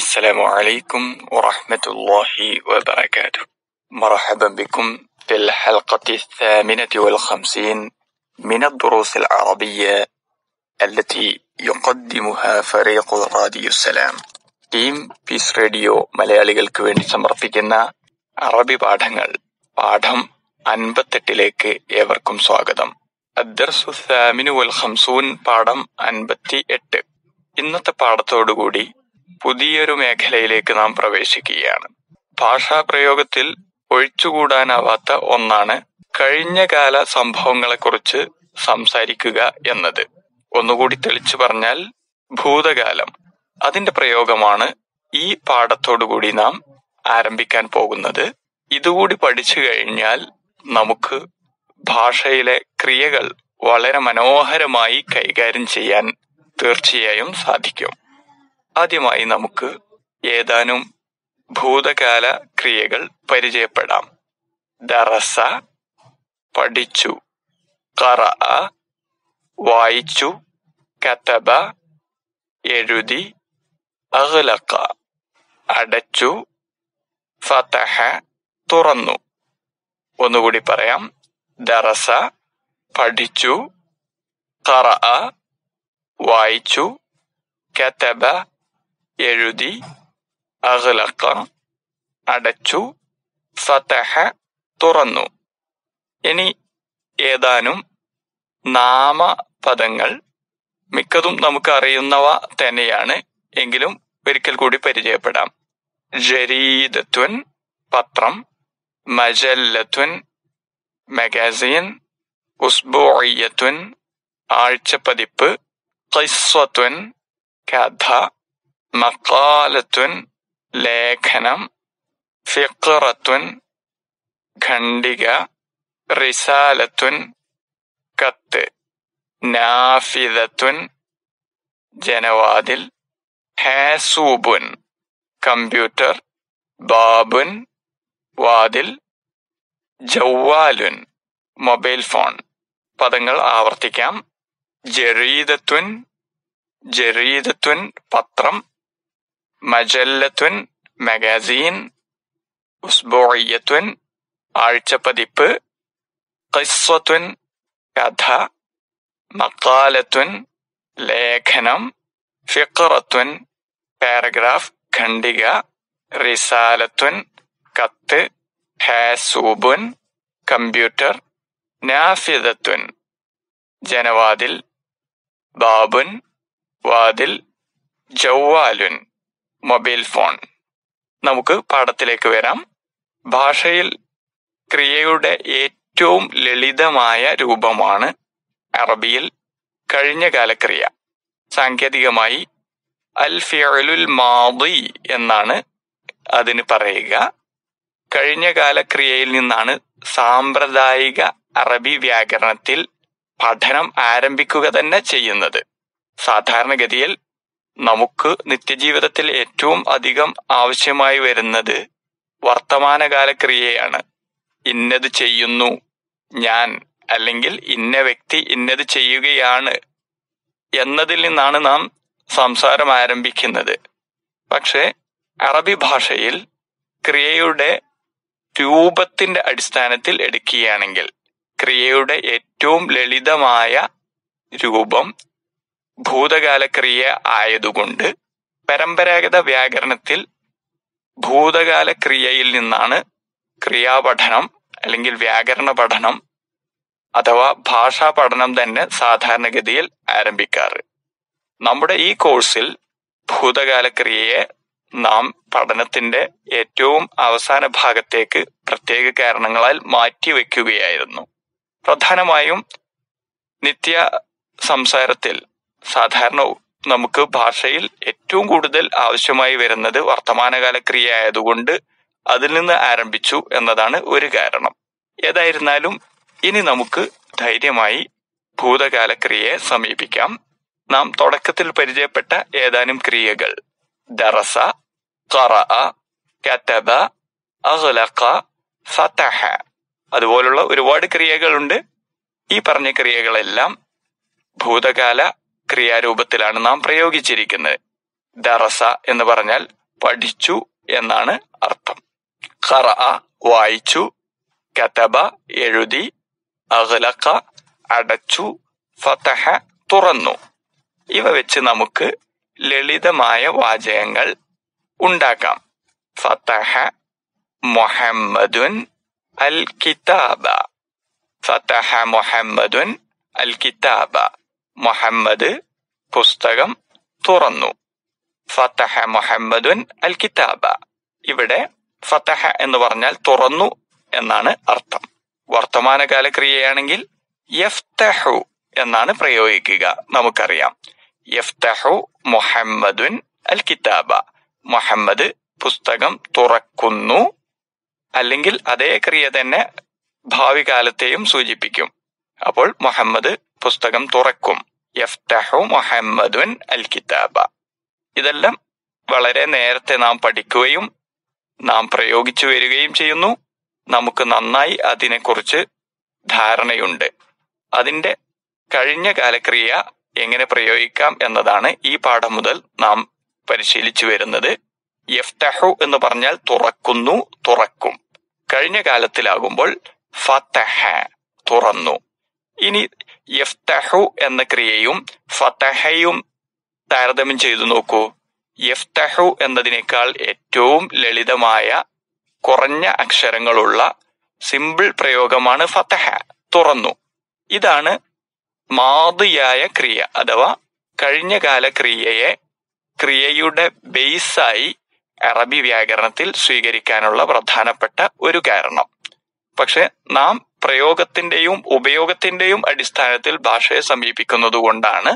السلام عليكم ورحمة الله وبركاته مرحبا بكم في الحلقة الثامنة والخمسين من الدروس العربية التي يقدمها فريق راديو السلام تيم بيس راديو ملياليك الكويني في جنة عربي بعدهنال بعدهم أنبتت لك يبركم سواقدم الدرس الثامن والخمسون بعدهم أنبتي إن ഇന്നത്തെ പാഠത്തോടുകൂടി പുതിയൊരു മേഖലയിലേക്ക് നാം പ്രവേശിക്കുകയാണ് ഭാഷാ പ്രയോഗത്തിൽ ഒഴിച്ചുകൂടാനാവാത്ത ഒന്നാണ് കഴിഞ്ഞകാല സംഭവങ്ങളെക്കുറിച്ച് സംസാരിക്കുക എന്നത് ഒന്നുകൂടി തെളിച്ചു പറഞ്ഞാൽ ഭൂതകാലം അതിന്റെ പ്രയോഗമാണ് ഈ പാഠത്തോടുകൂടി നാം ആരംഭിക്കാൻ പോകുന്നത് ഇതുകൂടി പഠിച്ചു കഴിഞ്ഞാൽ നമുക്ക് ഭാഷയിലെ ക്രിയകൾ വളരെ മനോഹരമായി കൈകാര്യം ചെയ്യാൻ തീർച്ചയായും സാധിക്കും ആദ്യമായി നമുക്ക് ഏതാനും ഭൂതകാല ക്രിയകൾ പരിചയപ്പെടാം ദറസ പഠിച്ചു കറ വായിച്ചു കതബ എഴുതി അഹ്ലക്ക അടച്ചു ഫതഹ തുറന്നു ഒന്നുകൂടി പറയാം ദറസ പഠിച്ചു കറ വായിച്ചു കതബ എഴുതി അഹ്ലക്ക അടച്ചു ഫതഹ തുറന്നു ഇനി ഏതാനും നാമപദങ്ങൾ മിക്കതും നമുക്ക് അറിയുന്നവ തന്നെയാണ് എങ്കിലും ഒരിക്കൽ കൂടി പരിചയപ്പെടാം ജരീദത്വൻ പത്രം മജല്ലത്വൻ മഗാസിൻ ഉസ്ബോയ്യത്വൻ ആഴ്ചപ്പതിപ്പ് കൈസ്വത്വൻ കഥ മക്കാലത്തുൻ ലേഖനം ഫിക്റത്തുൻ ഖണ്ഡിക റിസാലത്തുൻ കത്ത് നാഫിദത്തുൻ ജനവാതിൽ ഹാസൂബുൻ കമ്പ്യൂട്ടർ ബാബുൻ വാതിൽ ജവാലുൻ മൊബൈൽ ഫോൺ പദങ്ങൾ ആവർത്തിക്കാം ജരീദത്തുൻ ജരീദത്തുൻ പത്രം മജല്ലത്തുൻ മഗാസീൻ ഉസ്ബോയ്യത്തുൻ ആഴ്ചപ്പതിപ്പ് ഖിസ്വത്തുൻ കഥ മക്കാലത്വൻ ലേഖനം ഫിഖറത്തുൻ പാരഗ്രാഫ് ഖണ്ഡിക റിസാലത്തുൻ കത്ത് ഹാസൂബുൻ കമ്പ്യൂട്ടർ നാഫിദത്വൻ ജനവാതിൽ ബാബുൻ വാതിൽ ജവ്വാലുൻ മൊബൈൽ ഫോൺ നമുക്ക് പാഠത്തിലേക്ക് വരാം ഭാഷയിൽ ക്രിയയുടെ ഏറ്റവും ലളിതമായ രൂപമാണ് അറബിയിൽ കഴിഞ്ഞകാല ക്രിയ സാങ്കേതികമായി അൽ ഫിയലുൽ മാദി എന്നാണ് അതിന് പറയുക കഴിഞ്ഞകാല ക്രിയയിൽ നിന്നാണ് സാമ്പ്രദായിക അറബി വ്യാകരണത്തിൽ പഠനം ആരംഭിക്കുക തന്നെ ചെയ്യുന്നത് സാധാരണഗതിയിൽ നമുക്ക് നിത്യജീവിതത്തിൽ ഏറ്റവും അധികം ആവശ്യമായി വരുന്നത് വർത്തമാനകാല ക്രിയയാണ് ഇന്നത് ചെയ്യുന്നു ഞാൻ അല്ലെങ്കിൽ ഇന്ന വ്യക്തി ഇന്നത് ചെയ്യുകയാണ് എന്നതിൽ നിന്നാണ് നാം സംസാരം ആരംഭിക്കുന്നത് പക്ഷേ അറബി ഭാഷയിൽ ക്രിയയുടെ രൂപത്തിന്റെ അടിസ്ഥാനത്തിൽ എടുക്കുകയാണെങ്കിൽ ക്രിയയുടെ ഏറ്റവും ലളിതമായ രൂപം ഭൂതകാലക്രിയ ആയതുകൊണ്ട് പരമ്പരാഗത വ്യാകരണത്തിൽ ഭൂതകാലക്രിയയിൽ നിന്നാണ് ക്രിയാപഠനം അല്ലെങ്കിൽ വ്യാകരണ പഠനം അഥവാ ഭാഷാ പഠനം തന്നെ സാധാരണഗതിയിൽ ആരംഭിക്കാറ് നമ്മുടെ ഈ കോഴ്സിൽ ഭൂതകാലക്രിയയെ നാം പഠനത്തിന്റെ ഏറ്റവും അവസാന ഭാഗത്തേക്ക് പ്രത്യേക കാരണങ്ങളാൽ മാറ്റിവെക്കുകയായിരുന്നു പ്രധാനമായും നിത്യ സംസാരത്തിൽ സാധാരണ നമുക്ക് ഭാഷയിൽ ഏറ്റവും കൂടുതൽ ആവശ്യമായി വരുന്നത് വർത്തമാനകാല ക്രിയ ആയതുകൊണ്ട് അതിൽ നിന്ന് ആരംഭിച്ചു എന്നതാണ് ഒരു കാരണം ഏതായിരുന്നാലും ഇനി നമുക്ക് ധൈര്യമായി ഭൂതകാല ക്രിയയെ സമീപിക്കാം നാം തുടക്കത്തിൽ പരിചയപ്പെട്ട ഏതാനും ക്രിയകൾ ദറസ കറ കത്തബ അഹ്ലഖ ഫതഹ അതുപോലുള്ള ഒരുപാട് ക്രിയകളുണ്ട് ഈ പറഞ്ഞ ക്രിയകളെല്ലാം ഭൂതകാല ക്രിയാരൂപത്തിലാണ് നാം പ്രയോഗിച്ചിരിക്കുന്നത് ദറസ എന്ന് പറഞ്ഞാൽ പഠിച്ചു എന്നാണ് അർത്ഥം ഖറ വായിച്ചു കതബ എഴുതി അഹ്ലഖ അടച്ചു ഫതഹ തുറന്നു ഇവ വെച്ച് നമുക്ക് ലളിതമായ വാചകങ്ങൾ ഉണ്ടാക്കാം ഫതഹ മുഹമ്മദുൻ അൽ കിതാബ ഫതഹ മുഹമ്മദുൻ അൽ കിതാബ മുഹമ്മദ് പുസ്തകം തുറന്നു ഫതഹ മുഹമ്മദുൻ അൽ കിതാബ ഇവിടെ ഫതഹ എന്ന് പറഞ്ഞാൽ തുറന്നു എന്നാണ് അർത്ഥം വർത്തമാനകാല ക്രിയയാണെങ്കിൽ യഫ്തഹു എന്നാണ് പ്രയോഗിക്കുക നമുക്കറിയാം യഫ്തഹു മുഹമ്മദുൻ അൽ കിതാബ മുഹമ്മദ് പുസ്തകം തുറക്കുന്നു അല്ലെങ്കിൽ അതേ ക്രിയ തന്നെ ഭാവി കാലത്തെയും സൂചിപ്പിക്കും അപ്പോൾ മുഹമ്മദ് പുസ്തകം തുറക്കും യഫ്തഹു മുഹമ്മദുൻ അൽ കിതാബ ഇതെല്ലാം വളരെ നേരത്തെ നാം പഠിക്കുകയും നാം പ്രയോഗിച്ചു വരികയും ചെയ്യുന്നു നമുക്ക് നന്നായി അതിനെക്കുറിച്ച് ധാരണയുണ്ട് അതിന്റെ കഴിഞ്ഞ കാലക്രിയ എങ്ങനെ പ്രയോഗിക്കാം എന്നതാണ് ഈ പാഠം മുതൽ നാം പരിശീലിച്ചു വരുന്നത് യഫ്തഹു എന്ന് പറഞ്ഞാൽ തുറക്കുന്നു തുറക്കും കഴിഞ്ഞ കാലത്തിലാകുമ്പോൾ ഫതഹ തുറന്നു ഇനി യഫ്തഹു എന്ന ക്രിയയും ഫതഹയും താരതമ്യം ചെയ്തു നോക്കൂ യഫ്തഹു എന്നതിനേക്കാൾ ഏറ്റവും ലളിതമായ കുറഞ്ഞ അക്ഷരങ്ങളുള്ള സിമ്പിൾ പ്രയോഗമാണ് ഫതഹ തുറന്നു ഇതാണ് മാതിയായ ക്രിയ അഥവാ കഴിഞ്ഞകാല ക്രിയയെ ക്രിയയുടെ ബേസായി അറബി വ്യാകരണത്തിൽ സ്വീകരിക്കാനുള്ള പ്രധാനപ്പെട്ട ഒരു കാരണം പക്ഷെ നാം പ്രയോഗത്തിന്റെയും ഉപയോഗത്തിന്റെയും അടിസ്ഥാനത്തിൽ ഭാഷയെ സമീപിക്കുന്നതുകൊണ്ടാണ്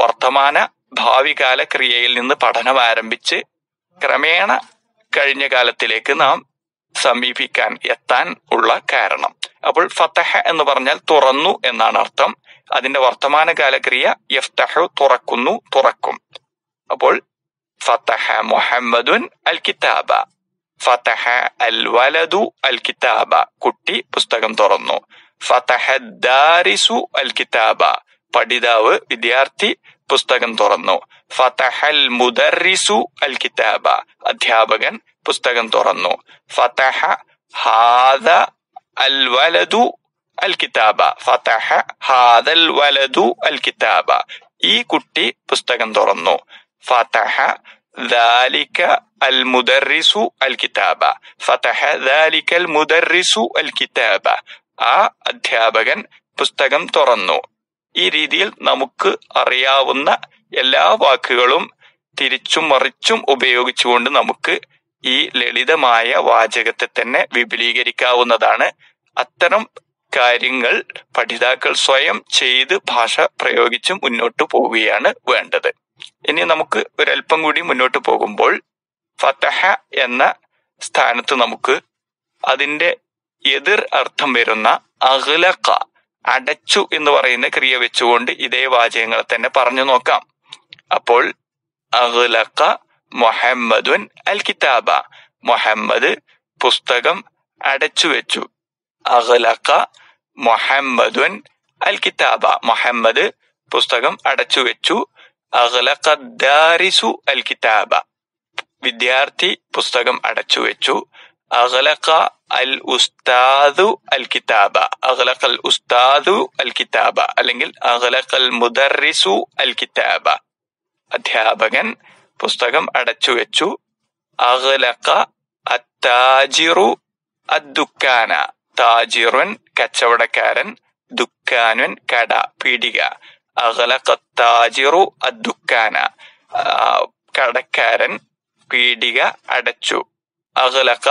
വർത്തമാന ഭാവികാല ക്രിയയിൽ നിന്ന് പഠനം ആരംഭിച്ച് ക്രമേണ കഴിഞ്ഞ കാലത്തിലേക്ക് നാം സമീപിക്കാൻ എത്താൻ ഉള്ള കാരണം അപ്പോൾ ഫത്തഹ എന്ന് പറഞ്ഞാൽ തുറന്നു എന്നാണ് അർത്ഥം അതിന്റെ വർത്തമാനകാല ക്രിയ യഫ്തഹു തുറക്കുന്നു തുറക്കും അപ്പോൾ ഫത്തഹ മുഹമ്മദുൻ അൽ കിതാബ ഫതഹ അൽ വലദു അൽ കിതാബ കുട്ടി പുസ്തകം തുറന്നു ഫതഹ ദാരിസു അൽ കിതാബ പഠിതാവ് വിദ്യാർത്ഥി പുസ്തകം തുറന്നു ഫതഹൽ മുദറിസു അൽ കിതാബ അധ്യാപകൻ പുസ്തകം തുറന്നു ഫതഹ ഹാദ അൽ വലദു അൽ കിതാബ ഫതഹ ഹാദൽ വലദു അൽ കിതാബ ഈ കുട്ടി പുസ്തകം തുറന്നു ഫതഹ ذلك المدرس الكتاب فتح ذلك المدرس الكتاب ആ അധ്യാപകൻ പുസ്തകം തുറന്നു ഈ രീതിയിൽ നമുക്ക് അറിയാവുന്ന എല്ലാ വാക്കുകളും തിരിച്ചും മറിച്ചും ഉപയോഗിച്ചുകൊണ്ട് നമുക്ക് ഈ ലളിതമായ വാചകത്തെ തന്നെ വിപുലീകരിക്കാവുന്നതാണ് അത്തരം കാര്യങ്ങൾ പഠിതാക്കൾ സ്വയം ചെയ്ത് ഭാഷ പ്രയോഗിച്ചും മുന്നോട്ടു പോവുകയാണ് വേണ്ടത് ഇനി നമുക്ക് ഒരല്പം കൂടി മുന്നോട്ട് പോകുമ്പോൾ ഫതഹ എന്ന സ്ഥാനത്ത് നമുക്ക് അതിന്റെ എതിർ അർത്ഥം വരുന്ന അഖലഖ അടച്ചു എന്ന് പറയുന്ന ക്രിയ വെച്ചുകൊണ്ട് ഇതേ വാചകങ്ങൾ തന്നെ പറഞ്ഞു നോക്കാം അപ്പോൾ അഖലഖ മുഹമ്മദുൻ അൽ കിതാബ മുഹമ്മദ് പുസ്തകം അടച്ചു വെച്ചു അഖലഖ മുഹമ്മദുൻ അൽ കിതാബ മുഹമ്മദ് പുസ്തകം അടച്ചു വെച്ചു അഖ്ലഖ ദാരിസു അൽ കിതാബ വിദ്യാർത്ഥി പുസ്തകം അടച്ചു വെച്ചു അഖ്ലഖ അൽ ഉസ്താദു അൽ കിതാബ അഖ്ലഖ അൽ ഉസ്താദു അൽ കിതാബ അല്ലെങ്കിൽ അഖ്ലഖ അൽ മുദർറിസു അൽ കിതാബ അധ്യാപകൻ പുസ്തകം അടച്ചു വെച്ചു അഖ്ലഖ അത്താജിറു അദ്ദുക്കാന താജിറുൻ കച്ചവടക്കാരൻ ദുഃഖാനുൻ കട പീടിക അഹ്ലഖത്താജിറു അദ്ദുക്കാന കടക്കാരൻ പീടിക അടച്ചു അഹ്ലഖ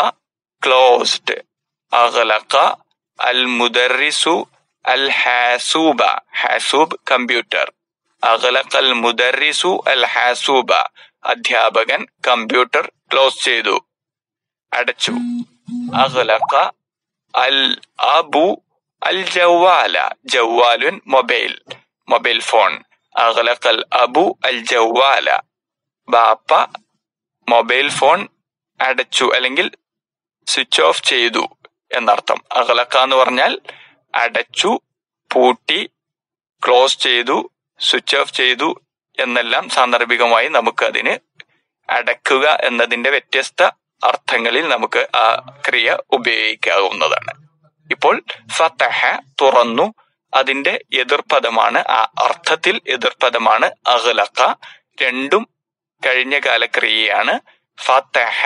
ക്ലോസ്ഡ് അഹ്ലഖ അൽ മുദറിസു അൽ ഹാസൂബ ഹാസൂബ് കമ്പ്യൂട്ടർ അഹ്ലഖ മുദറിസു അൽ ഹാസൂബ അധ്യാപകൻ കമ്പ്യൂട്ടർ ക്ലോസ് ചെയ്തു അടച്ചു അഹ്ലഖ അൽ അബു അൽ ജവാല ജവാലുൻ മൊബൈൽ മൊബൈൽ ഫോൺ അഖലഖൽ അബു അൽ ജവാല ബാപ്പ മൊബൈൽ ഫോൺ അടച്ചു അല്ലെങ്കിൽ സ്വിച്ച് ഓഫ് ചെയ്തു എന്നർത്ഥം അഖലഖ എന്ന് പറഞ്ഞാൽ അടച്ചു പൂട്ടി ക്ലോസ് ചെയ്തു സ്വിച്ച് ഓഫ് ചെയ്തു എന്നെല്ലാം സാന്ദർഭികമായി നമുക്ക് അതിന് അടക്കുക എന്നതിന്റെ വ്യത്യസ്ത അർത്ഥങ്ങളിൽ നമുക്ക് ആ ക്രിയ ഉപയോഗിക്കാവുന്നതാണ് ഇപ്പോൾ ഫതഹ തുറന്നു അതിന്റെ എതിർപദമാണ് അർത്ഥത്തിൽ എതിർപദമാണ് അഹ്ലഖ രണ്ടും കഴിഞ്ഞ കാലക്രിയയാണ് ഫത്തഹ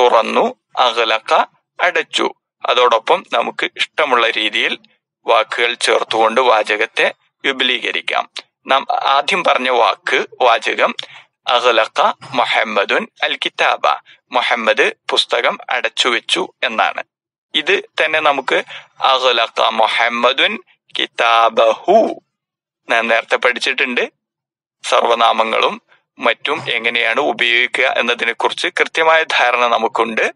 തുറന്നു അഹ്ലഖ അടച്ചു അതോടൊപ്പം നമുക്ക് ഇഷ്ടമുള്ള രീതിയിൽ വാക്കുകൾ ചേർത്തുകൊണ്ട് വാചകത്തെ വിപുലീകരിക്കാം നാം ആദ്യം പറഞ്ഞ വാക്ക് വാചകം അഹ്ലഖ മുഹമ്മദുൻ അൽ കിതാബ മുഹമ്മദ് പുസ്തകം അടച്ചുവെച്ചു എന്നാണ് ഇത് തന്നെ നമുക്ക് അഹ്ലഖ മുഹമ്മദുൻ കിതാബഹു ഞാൻ നേരത്തെ പഠിച്ചിട്ടുണ്ട് സർവനാമങ്ങളും മറ്റും എങ്ങനെയാണ് ഉപയോഗിക്കുക എന്നതിനെ കുറിച്ച് കൃത്യമായ ധാരണ നമുക്കുണ്ട്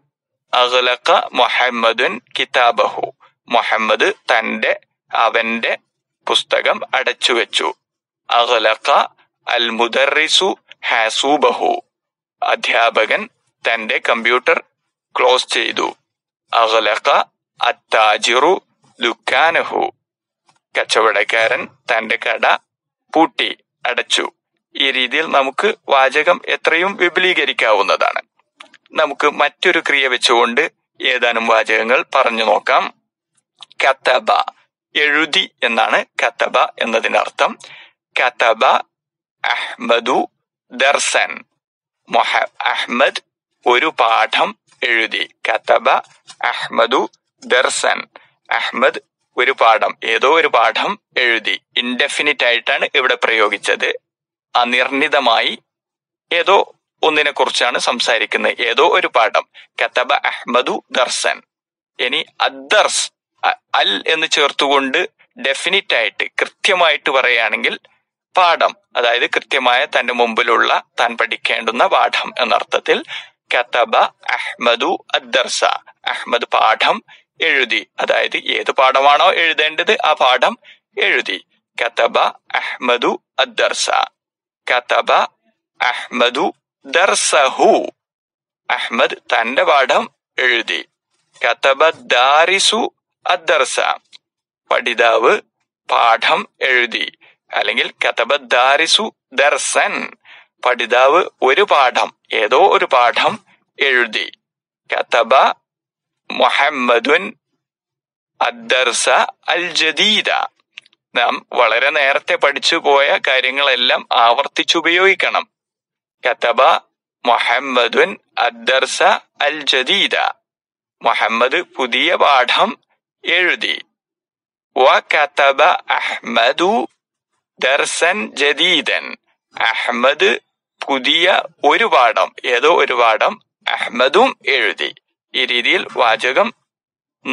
അഖലഖ മുഹമ്മദുൻ കിതാബഹു മുഹമ്മദ് തന്റെ അവന്റെ പുസ്തകം അടച്ചുവെച്ചു അഖലഖ അൽ മുദറിസു ഹാസൂബഹു അധ്യാപകൻ തന്റെ കമ്പ്യൂട്ടർ ക്ലോസ് ചെയ്തു അഖലഖ അത്താജിറു ദുഃഖാനഹു കച്ചവടക്കാരൻ തന്റെ കട പൂട്ടി അടച്ചു ഈ രീതിയിൽ നമുക്ക് വാചകം എത്രയും വിപുലീകരിക്കാവുന്നതാണ് നമുക്ക് മറ്റൊരു ക്രിയ വെച്ചുകൊണ്ട് ഏതാനും വാചകങ്ങൾ പറഞ്ഞു നോക്കാം കത്തബ എഴുതി എന്നാണ് കത്തബ എന്നതിനർത്ഥം കത്തബ അഹ്മദു ദർസൻ മൊഹ അഹ്മദ് ഒരു പാഠം എഴുതി കത്തബ അഹ്മദു ദർസൻ അഹ്മദ് ഒരു പാഠം ഏതോ ഒരു പാഠം എഴുതി ഇൻഡെഫിനിറ്റ് ആയിട്ടാണ് ഇവിടെ പ്രയോഗിച്ചത് അനിർണിതമായി ഏതോ ഒന്നിനെ കുറിച്ചാണ് സംസാരിക്കുന്നത് ഏതോ ഒരു പാഠം കത്തബ അഹ്മദു ദർസൻ ഇനി അദ്ദർസ് അൽ എന്ന് ചേർത്തുകൊണ്ട് ഡെഫിനിറ്റ് ആയിട്ട് കൃത്യമായിട്ട് പറയുകയാണെങ്കിൽ പാഠം അതായത് കൃത്യമായ തന്റെ മുമ്പിലുള്ള താൻ പഠിക്കേണ്ടുന്ന പാഠം എന്നർത്ഥത്തിൽ കത്തബ അഹ്മദു അദ്ദർസ അഹ്മദ് പാഠം എഴുതി അതായത് ഏത് പാഠമാണോ എഴുതേണ്ടത് ആ പാഠം എഴുതി കതബ അഹ്മദു അദ്ദർസ കതബ അഹ്മദു ദർസഹു അഹ്മദ് തന്റെ പാഠം എഴുതി കതബ ദാരിസു അദ്ദർസ പഠിതാവ് പാഠം എഴുതി അല്ലെങ്കിൽ കതബ ദാരിസു ദർസൻ പഠിതാവ് ഒരു പാഠം ഏതോ ഒരു പാഠം എഴുതി കതബ മുഹമ്മദുൻ അദ്ദർസ അൽ ജദീദ നാം വളരെ നേരത്തെ പഠിച്ചു പോയ കാര്യങ്ങളെല്ലാം ആവർത്തിച്ചുപയോഗിക്കണം കതബ മുഹമ്മദുൻ അദ്ദർസ അൽ ജദീദ മുഹമ്മദ് പുതിയ പാഠം എഴുതി വ കതബ അഹ്മദു ദർസൻ ജദീദൻ അഹ്മദ് പുതിയ ഒരു പാഠം ഏതോ ഒരു പാഠം അഹ്മദും എഴുതി ഈ രീതിയിൽ വാചകം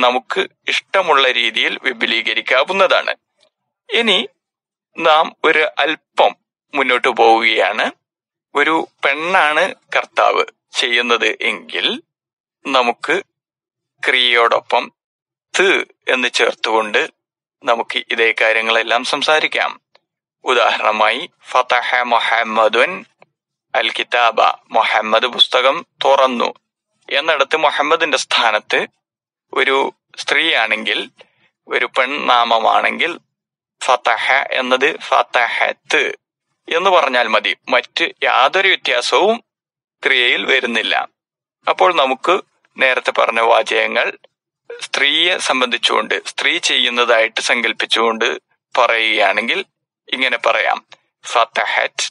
നമുക്ക് ഇഷ്ടമുള്ള രീതിയിൽ വിപുലീകരിക്കാവുന്നതാണ് ഇനി നാം ഒരു അല്പം മുന്നോട്ട് പോവുകയാണ് ഒരു പെണ്ണാണ് കർത്താവ് ചെയ്യുന്നത് എങ്കിൽ നമുക്ക് ക്രിയയോടൊപ്പം ത് എന്ന് ചേർത്തുകൊണ്ട് നമുക്ക് ഇതേ കാര്യങ്ങളെല്ലാം സംസാരിക്കാം ഉദാഹരണമായി ഫതഹ മുഹമ്മദുൻ അൽ കിതാബ മൊഹമ്മദ് പുസ്തകം തുറന്നു എന്നിടത്ത് മുഹമ്മദിന്റെ സ്ഥാനത്ത് ഒരു സ്ത്രീയാണെങ്കിൽ ഒരു പെൺനാമമാണെങ്കിൽ ഫതഹ എന്നത് ഫത്തഹത്ത് എന്ന് പറഞ്ഞാൽ മതി മറ്റ് യാതൊരു വ്യത്യാസവും ക്രിയയിൽ വരുന്നില്ല അപ്പോൾ നമുക്ക് നേരത്തെ പറഞ്ഞ വാചകങ്ങൾ സ്ത്രീയെ സംബന്ധിച്ചുകൊണ്ട് സ്ത്രീ ചെയ്യുന്നതായിട്ട് സങ്കല്പിച്ചുകൊണ്ട് പറയുകയാണെങ്കിൽ ഇങ്ങനെ പറയാം ഫതഹറ്റ്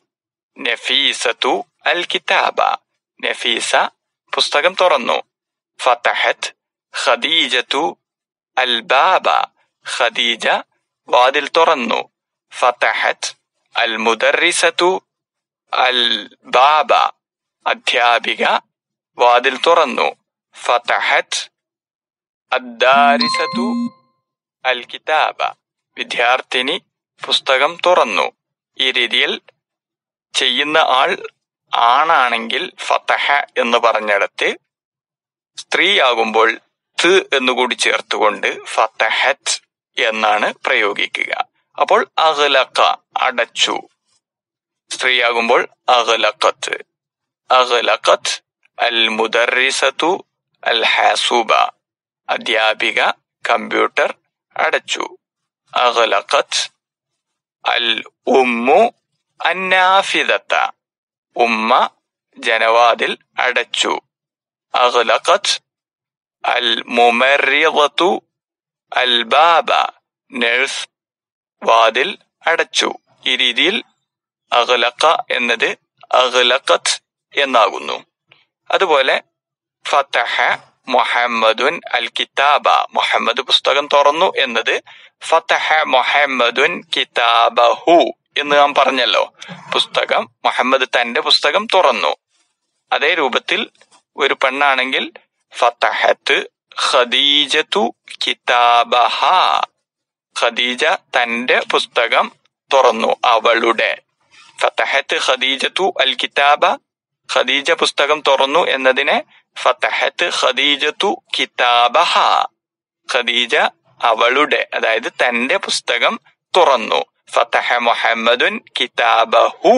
നഫീസത്തു അൽ കിതാബ നഫീസ بستقم تورنو فتحت خديجة الباب خديجة وادل تورنو فتحت المدرسة الباب التيابيغا وادل تورنو فتحت الدارسة الكتابة بديارتيني بستقم تورنو إيريديل ചെയ്യുന്ന ആൾ ആണാണെങ്കിൽ ഫതഹ എന്ന് പറഞ്ഞിടത്ത് സ്ത്രീയാകുമ്പോൾ ത് എന്നുകൂടി ചേർത്തുകൊണ്ട് ഫതഹറ്റ് എന്നാണ് പ്രയോഗിക്കുക അപ്പോൾ അഹ്ലക്ക അടച്ചു സ്ത്രീയാകുമ്പോൾ അഹ്ലക്കത്ത് അഹ്ലക്കത്ത് അൽ മുദറിസത്തു അൽ ഹാസൂബ അധ്യാപിക കമ്പ്യൂട്ടർ അടച്ചു അഹ്ലക്കത്ത് അൽ ഉമ്മു അന്നാഫിദത്ത ഉമ്മ ജനവാതിൽ അടച്ചു അഖലഖത് അൽ മുമറിയതു അൽ ബാബ നഴ്സ് വാതിൽ അടച്ചു ഈ രീതിയിൽ അഹ്ലക്ക എന്നത് അഖലഖത് എന്നാകുന്നു അതുപോലെ ഫതഹ മുഹമ്മദുൻ അൽ കിതാബ മുഹമ്മദ് പുസ്തകം തുറന്നു എന്നത് ഫതഹ മുഹമ്മദുൻ കിതാബഹു എന്ന് നാം പറഞ്ഞല്ലോ പുസ്തകം മുഹമ്മദ് തന്റെ പുസ്തകം തുറന്നു അതേ രൂപത്തിൽ ഒരു പെണ്ണാണെങ്കിൽ ഫത്തഹത്ത് ഖദീജത്തു കിതാബഹ ഖദീജ തന്റെ പുസ്തകം തുറന്നു അവളുടെ ഫത്തഹത്ത് ഖദീജത്തു അൽ കിതാബ ഖദീജ പുസ്തകം തുറന്നു എന്നതിനെ ഫത്തഹത്ത് ഖദീജത്തു കിതാബഹ ഖദീജ അവളുടെ അതായത് തന്റെ പുസ്തകം തുറന്നു ഫതഹ മുഹമ്മദുൻ കിതാബഹു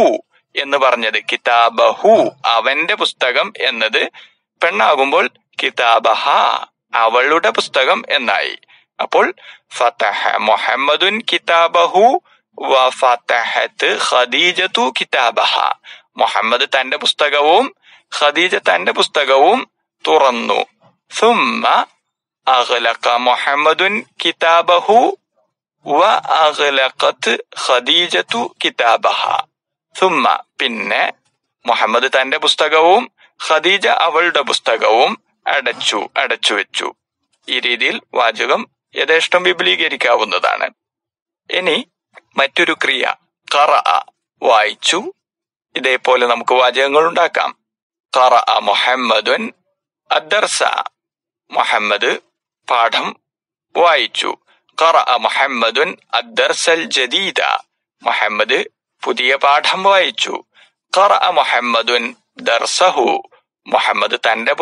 എന്ന് പറഞ്ഞത് കിതാബഹു അവന്റെ പുസ്തകം എന്നത് പെണ്ണാകുമ്പോൾ കിതാബഹ അവളുടെ പുസ്തകം എന്നായി അപ്പോൾ ഫതഹ മുഹമ്മദുൻ കിതാബഹു വ ഫതഹത് ഖദീജത്തു കിതാബഹ മുഹമ്മദ് തന്റെ പുസ്തകവും ഖദീജ തന്റെ പുസ്തകവും തുറന്നു സുമ്മ അഹ്ലഖ മുഹമ്മദുൻ കിതാബഹു വഅഗ്ലഖത്ത് ഖദീജത്തു പിന്നെ മുഹമ്മദ് തന്റെ പുസ്തകവും ഖദീജ അവളുടെ പുസ്തകവും അടച്ചു അടച്ചു വെച്ചു ഈ രീതിയിൽ വാചകം യഥേഷ്ടം വിപുലീകരിക്കാവുന്നതാണ് ഇനി മറ്റൊരു ക്രിയ കറ വായിച്ചു ഇതേപോലെ നമുക്ക് വാചകങ്ങൾ ഉണ്ടാക്കാം കറ മുഹമ്മദുൻ അദർസ മുഹമ്മദ് പാഠം വായിച്ചു കറ മുഹമ്മദുൻ അദ്ദർസൽ ജദീദ മുഹമ്മദ് പുതിയ പാഠം വായിച്ചു കറ മുഹമ്മദുൻ ദർസഹു മുഹമ്മദ് തന്റെ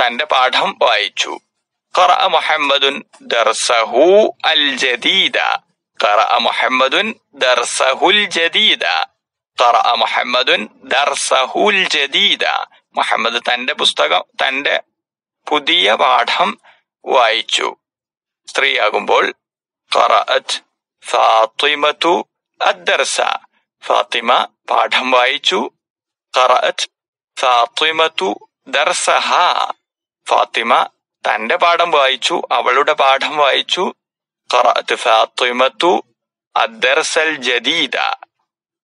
തന്റെ പാഠം വായിച്ചു കറ മുഹമ്മദുൻ ദർസഹു അൽ ജദീദ കറ മുഹമ്മദുൻ ദർസഹുൽ ജദീദ മുഹമ്മദുൻ ദർസഹുൽ ജദീദ മുഹമ്മദ് തന്റെ പുസ്തകം തന്റെ പുതിയ പാഠം വായിച്ചു സ്ത്രീയാകുമ്പോൾ قرأت فاطمة الدرس فاطمة పాఠం వాయిచు قرأت فاطمة درسها فاطمة തന്റെ പാഠം വായിച്ചു അവളുടെ പാഠം വായിച്ചു قرأت فاطمة الدرس الجديد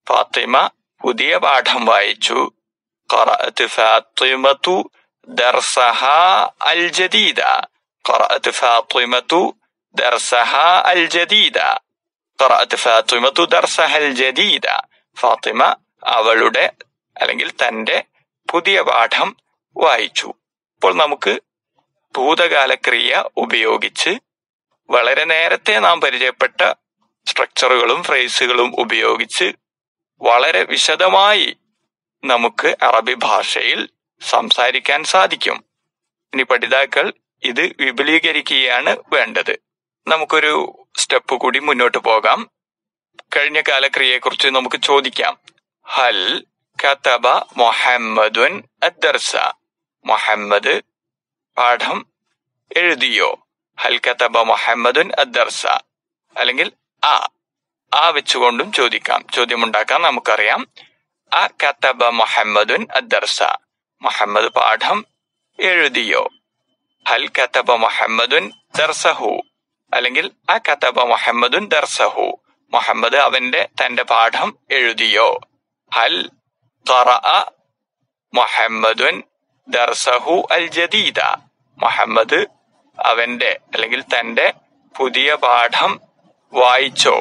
فاطمة പുതിയ പാഠം വായിച്ചു قرأت فاطمة درسها الجديد قرأت فاطمة درسها الجديدة قرأت فاطمة درسها الجديدة فاطم അവളുടെ അല്ലെങ്കിൽ തന്റെ പുതിയ പാഠം വായിച്ചു ഇപ്പോൾ നമുക്ക് ഭൂതകാലക്രിയ ഉപയോഗിച്ച് വളരെ നേരത്തെ നാം പരിചയപ്പെട്ട സ്ട്രക്ചറുകളും ഫ്രേസുകളും ഉപയോഗിച്ച് വളരെ വിശദമായി നമുക്ക് അറബി ഭാഷയിൽ സംസാരിക്കാൻ സാധിക്കും ഇനി പഠിതാക്കൾ ഇത് വിപുലീകരിക്കുകയാണ് വേണ്ടത് നമുക്കൊരു സ്റ്റെപ്പ് കൂടി മുന്നോട്ട് പോകാം കഴിഞ്ഞ കാല ക്രിയയെക്കുറിച്ച് നമുക്ക് ചോദിക്കാം ഹൽ കതബ മൊഹമ്മദുൻ അദ്ദർസ മൊഹമ്മദ് പാഠം എഴുതിയോ ഹൽ കതബ മൊഹമ്മദുൻ അദ്ദർസ അല്ലെങ്കിൽ ആ ആ വെച്ചുകൊണ്ടും ചോദിക്കാം ചോദ്യമുണ്ടാക്കാൻ നമുക്കറിയാം ആ കതബ മൊഹമ്മദുൻ അദ്ദർസ മുഹമ്മദ് പാഠം എഴുതിയോ ഹൽ കതബ മൊഹമ്മദുൻ ദർസഹു അല്ലെങ്കിൽ ആ കതബ മുഹമ്മദുൻ ദർസഹു മുഹമ്മദ് അവന്റെ തന്റെ പാഠം എഴുതിയോ ഹൽ മുഹമ്മദുൻ ദർസഹു അൽ ജദീദ മുഹമ്മദ് അവന്റെ അല്ലെങ്കിൽ തന്റെ പുതിയ പാഠം വായിച്ചോ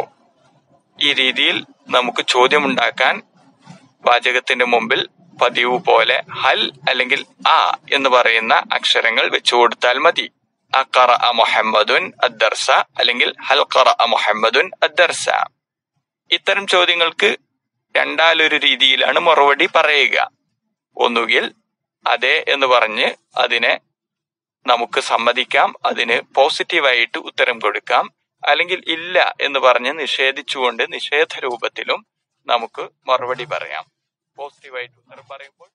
ഈ രീതിയിൽ നമുക്ക് ചോദ്യമുണ്ടാക്കാൻ വാചകത്തിന്റെ മുമ്പിൽ പതിവ് പോലെ ഹൽ അല്ലെങ്കിൽ ആ എന്ന് പറയുന്ന അക്ഷരങ്ങൾ വെച്ചു കൊടുത്താൽ മതി അക്കറ മുഹമ്മദുൻ അദ്ദർസ അല്ലെങ്കിൽ ഹൽ ഖറ മുഹമ്മദുൻ അദ്ദർസ ഇത്തരം ചോദ്യങ്ങൾക്ക് രണ്ടാലൊരു രീതിയിലാണ് മറുപടി പറയുക ഒന്നുകിൽ അതെ എന്ന് പറഞ്ഞ് അതിനെ നമുക്ക് സമ്മതിക്കാം അതിന് പോസിറ്റീവായിട്ട് ഉത്തരം കൊടുക്കാം അല്ലെങ്കിൽ ഇല്ല എന്ന് പറഞ്ഞ് നിഷേധിച്ചുകൊണ്ട് നിഷേധ രൂപത്തിലും നമുക്ക് മറുപടി പറയാം പോസിറ്റീവായിട്ട് ഉത്തരം പറയുമ്പോൾ